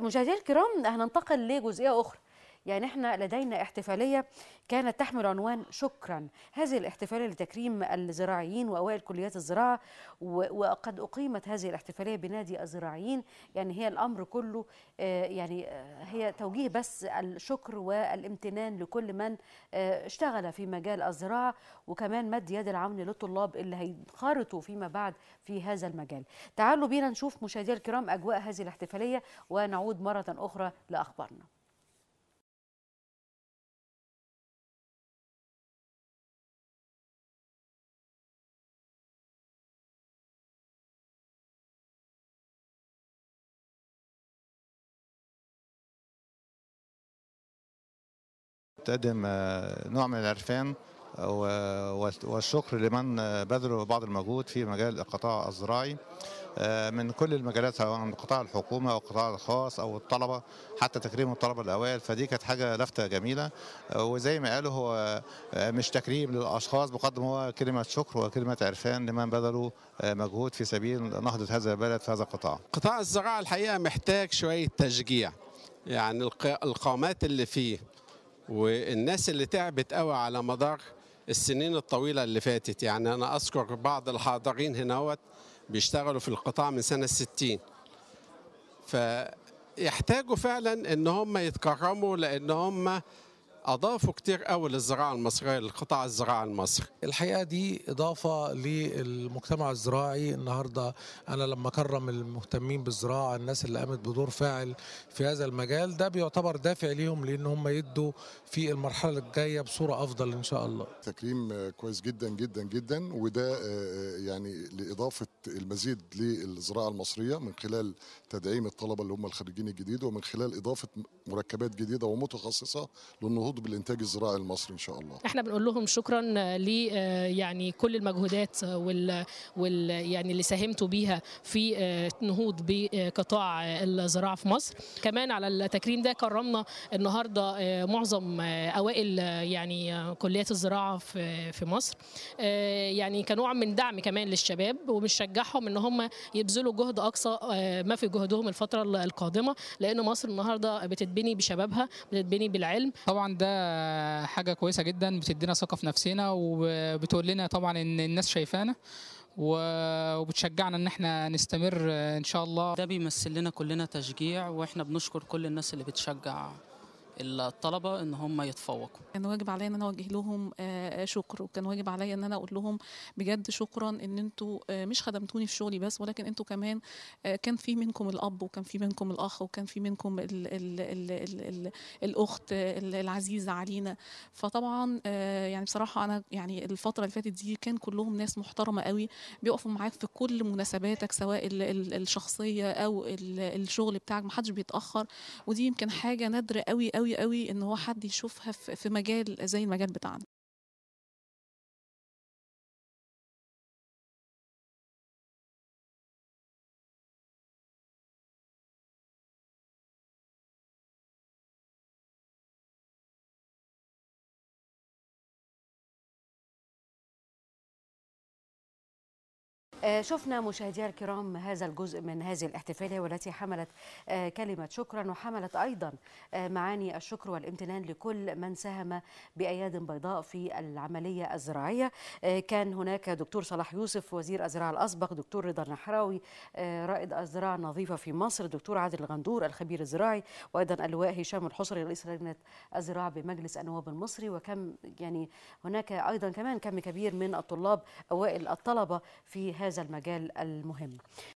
مشاهدينا الكرام هننتقل لجزئيه اخرى يعني احنا لدينا احتفاليه كانت تحمل عنوان شكرا هذه الاحتفاليه لتكريم الزراعيين واوائل كليات الزراعه وقد اقيمت هذه الاحتفاليه بنادي الزراعيين يعني هي الامر كله آه، يعني آه، هي توجيه بس الشكر والامتنان لكل من آه، اشتغل في مجال الزراعه وكمان مد يد العون للطلاب اللي هينخرطوا فيما بعد في هذا المجال تعالوا بينا نشوف مشاهدينا الكرام اجواء هذه الاحتفاليه ونعود مره اخرى لاخبارنا تقدم آه، نوع من العرفان آه، والشكر لمن آه، بذلوا بعض المجهود في مجال القطاع الزراعي من كل المجالات سواء من قطاع الحكومه او القطاع الخاص او الطلبه حتى تكريم الطلبه الاوائل فدي كانت حاجه لفته جميله وزي ما قالوا هو مش تكريم للاشخاص بقدر هو كلمه شكر وكلمه عرفان لمن بذلوا مجهود في سبيل نهضه هذا البلد في هذا القطاع. قطاع الزراعه الحقيقه محتاج شويه تشجيع يعني القامات اللي فيه والناس اللي تعبت قوي على مدار السنين الطويلة اللي فاتت يعني أنا أذكر بعض الحاضرين هنا بيشتغلوا في القطاع من سنة الستين فيحتاجوا فعلا ان هم يتكرموا لان هم اضافوا كتير قوي للزراعه المصريه للقطاع الزراعي المصري. الحقيقه دي اضافه للمجتمع الزراعي النهارده انا لما اكرم المهتمين بالزراعه الناس اللي قامت بدور فاعل في هذا المجال ده بيعتبر دافع ليهم لان هم يدوا في المرحله الجايه بصوره افضل ان شاء الله. تكريم كويس جدا جدا جدا وده آه، آه، يعني لاضافه المزيد للزراعه المصريه من خلال تدعيم الطلبه اللي هم الخريجين الجديد ومن خلال اضافه مركبات جديده ومتخصصه للنهوض مجهود بالانتاج الزراعي المصري ان شاء الله احنا بنقول لهم شكرا ل آه، يعني كل المجهودات وال, وال يعني اللي ساهمتوا بيها في آه، نهوض بقطاع الزراعه في مصر كمان على التكريم ده كرمنا النهارده آه، معظم اوائل يعني كليات الزراعه في في مصر يعني كنوع من دعم كمان للشباب وبنشجعهم ان هم يبذلوا جهد اقصى ما في جهدهم الفتره القادمه لان مصر النهارده بتتبني بشبابها بتتبني بالعلم طبعا ده حاجه كويسه جدا بتدينا ثقه في نفسنا وبتقول لنا طبعا ان الناس شايفانا وبتشجعنا ان احنا نستمر ان شاء الله ده بيمثل لنا كلنا تشجيع واحنا بنشكر كل الناس اللي بتشجع الطلبه ان هم يتفوقوا كان واجب عليا ان انا اوجه لهم آه، آه، شكر وكان واجب عليا ان انا اقول لهم بجد شكرا ان انتوا آه، مش خدمتوني في شغلي بس ولكن انتوا كمان كان في منكم الاب وكان في منكم الاخ وكان في منكم الـ الـ الـ الـ الـ الاخت العزيزه علينا فطبعا يعني بصراحه انا يعني الفتره اللي فاتت دي كان كلهم ناس محترمه قوي بيقفوا معاك في كل مناسباتك سواء الشخصيه او الشغل بتاعك محدش بيتاخر ودي يمكن حاجه نادره قوي قوي قوي قوي ان هو حد يشوفها في مجال زي المجال بتاعنا آه، شفنا مشاهدينا الكرام هذا الجزء من هذه الاحتفالية والتي حملت آه، كلمة شكرا وحملت أيضا آه، معاني الشكر والامتنان لكل من ساهم بأياد بيضاء في العملية الزراعية كان هناك دكتور صلاح يوسف وزير الزراعة الأسبق دكتور رضا النحراوي رائد الزراعة النظيفة في مصر دكتور عادل الغندور الخبير الزراعي وأيضا اللواء هشام الحصري رئيس لجنة الزراعة بمجلس النواب المصري وكم يعني هناك أيضا كمان كم كبير من الطلاب أوائل الطلبة في هذا هذا المجال المهم